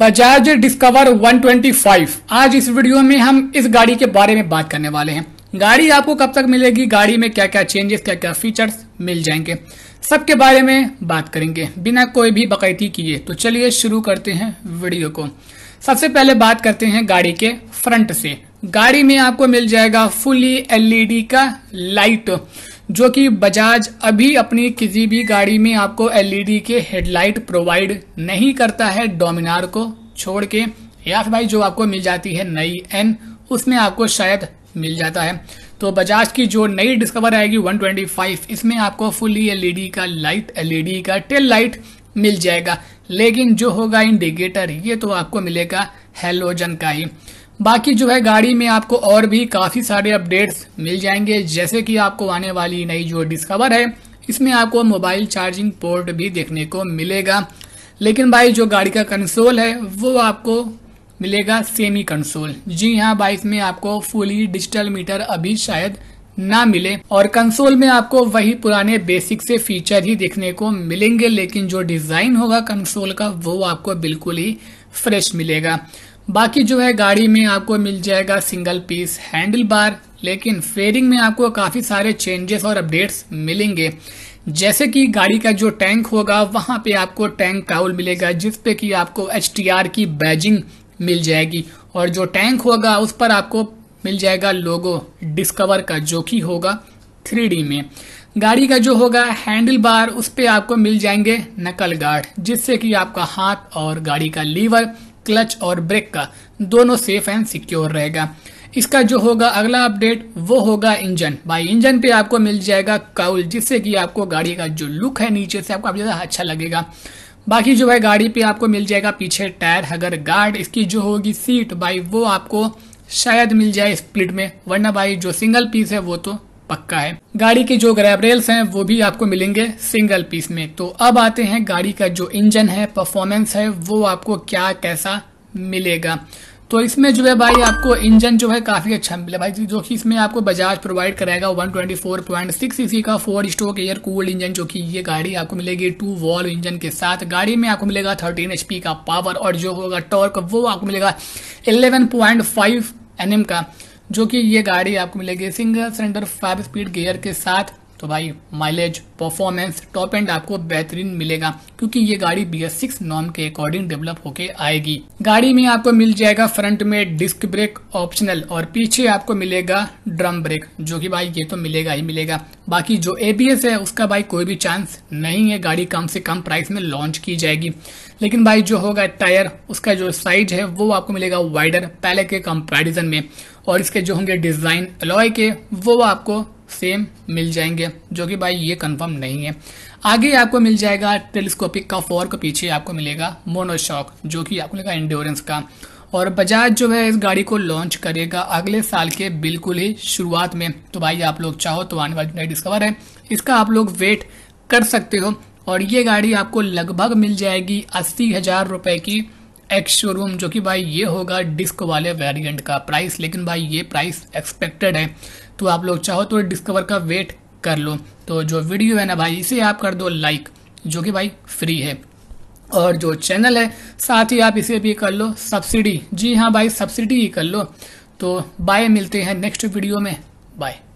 Bajaj discover 125 आज इस video में हम इस गाड़ी के बारे में बात करने वाले हैं गाड़ी आपको कब तक मिलेगी गाड़ी में क्या क्या चेंजेस क्या क्या फीचर्स मिल जाएंगे सबके बारे में बात करेंगे बिना कोई भी बकैती किए तो चलिए शुरू करते हैं वीडियो को सबसे पहले बात करते हैं गाड़ी के फ्रंट से गाड़ी में आपको मिल जाएगा फुली एलईडी e का लाइट जो कि बजाज अभी अपनी किसी भी गाड़ी में आपको एलईडी e के हेडलाइट प्रोवाइड नहीं करता है डोमिनार को छोड़ के या फिर भाई जो आपको मिल जाती है नई एन उसमें आपको शायद मिल जाता है तो बजाज की जो नई डिस्कवर आएगी 125 इसमें आपको फुली एलईडी e का लाइट एलईडी e का टेल लाइट मिल जाएगा लेकिन जो होगा इंडिकेटर ये तो आपको मिलेगा हेलोजन का ही बाकी जो है गाड़ी में आपको और भी काफ़ी सारे अपडेट्स मिल जाएंगे जैसे कि आपको आने वाली नई जो डिस्कवर है इसमें आपको मोबाइल चार्जिंग पोर्ट भी देखने को मिलेगा लेकिन भाई जो गाड़ी का कंसोल है वो आपको मिलेगा सेमी कंसोल जी हाँ बाइक में आपको फुली डिजिटल मीटर अभी शायद ना मिले और कंसोल में आपको वही पुराने बेसिक से फीचर ही देखने को मिलेंगे लेकिन जो डिजाइन होगा कंसोल का वो आपको बिल्कुल ही फ्रेश मिलेगा बाकी जो है गाड़ी में आपको मिल जाएगा सिंगल पीस हैंडल बार लेकिन फेयरिंग में आपको काफ़ी सारे चेंजेस और अपडेट्स मिलेंगे जैसे कि गाड़ी का जो टैंक होगा वहां पे आपको टैंक काउल मिलेगा जिस पे कि आपको एच की बैजिंग मिल जाएगी और जो टैंक होगा उस पर आपको मिल जाएगा लोगो डिस्कवर का जो कि होगा थ्री में गाड़ी का जो होगा हैंडल बार उस पर आपको मिल जाएंगे नकल गार्ड जिससे कि आपका हाथ और गाड़ी का लीवर क्लच और ब्रेक का दोनों सेफ एंड सिक्योर रहेगा इसका जो होगा अगला अपडेट वो होगा इंजन भाई इंजन पे आपको मिल जाएगा काउल जिससे कि आपको गाड़ी का जो लुक है नीचे से आपको ज़्यादा अच्छा लगेगा बाकी जो है गाड़ी पे आपको मिल जाएगा पीछे टायर हगर गार्ड इसकी जो होगी सीट भाई वो आपको शायद मिल जाए स्प्लिट में वरना भाई जो सिंगल पीस है वो तो पक्का है गाड़ी के जो ग्रैब रेल्स हैं वो भी आपको मिलेंगे सिंगल पीस में तो अब आते हैं गाड़ी का जो इंजन है परफॉर्मेंस है वो आपको क्या कैसा मिलेगा तो इसमें जो है भाई आपको इंजन जो है काफ़ी अच्छा मिला भाई जो कि इसमें आपको बजाज प्रोवाइड कराएगा 124.6 सीसी का four stroke air cooled engine जो कि ये गाड़ी आपको मिलेगी टू वॉल इंजन के साथ गाड़ी में आपको मिलेगा 13 एचपी का पावर और जो होगा टॉर्क वो आपको मिलेगा 11.5 एनएम का जो कि ये गाड़ी आपको मिलेगी single cylinder five speed gear के साथ तो भाई माइलेज परफॉर्मेंस टॉप एंड आपको बेहतरीन मिलेगा क्योंकि ये गाड़ी बी एस सिक्स नॉम के अकॉर्डिंग डेवलप होके आएगी गाड़ी में आपको मिल जाएगा फ्रंट में डिस्क ब्रेक ऑप्शनल और पीछे आपको मिलेगा ड्रम ब्रेक जो कि भाई ये तो मिलेगा ही मिलेगा बाकी जो एबीएस है उसका भाई कोई भी चांस नहीं है गाड़ी कम से कम प्राइस में लॉन्च की जाएगी लेकिन भाई जो होगा टायर उसका जो साइज है वो आपको मिलेगा वाइडर पहले के कंपेरिजन में और इसके जो होंगे डिज़ाइन अलॉय के वो आपको सेम मिल जाएंगे जो कि भाई ये कंफर्म नहीं है आगे आपको मिल जाएगा टेलीस्कोपिक का फोर्क पीछे आपको मिलेगा मोनोशॉक जो कि आपको मिलेगा इंडोरेंस का और बजाज जो है इस गाड़ी को लॉन्च करेगा अगले साल के बिल्कुल ही शुरुआत में तो भाई आप लोग चाहो तो आने वाली डिस्कवर है इसका आप लोग वेट कर सकते हो और ये गाड़ी आपको लगभग मिल जाएगी अस्सी हज़ार रुपए की एक्स शोरूम जो कि भाई ये होगा डिस्क वाले वेरिएंट का प्राइस लेकिन भाई ये प्राइस एक्सपेक्टेड है तो आप लोग चाहो तो डिस्कवर का वेट कर लो तो जो वीडियो है ना भाई इसे आप कर दो लाइक जो कि भाई फ्री है और जो चैनल है साथ ही आप इसे भी कर लो सब्सिडी जी हाँ भाई सब्सिडी ही कर लो तो बाय मिलते हैं नेक्स्ट वीडियो में बाय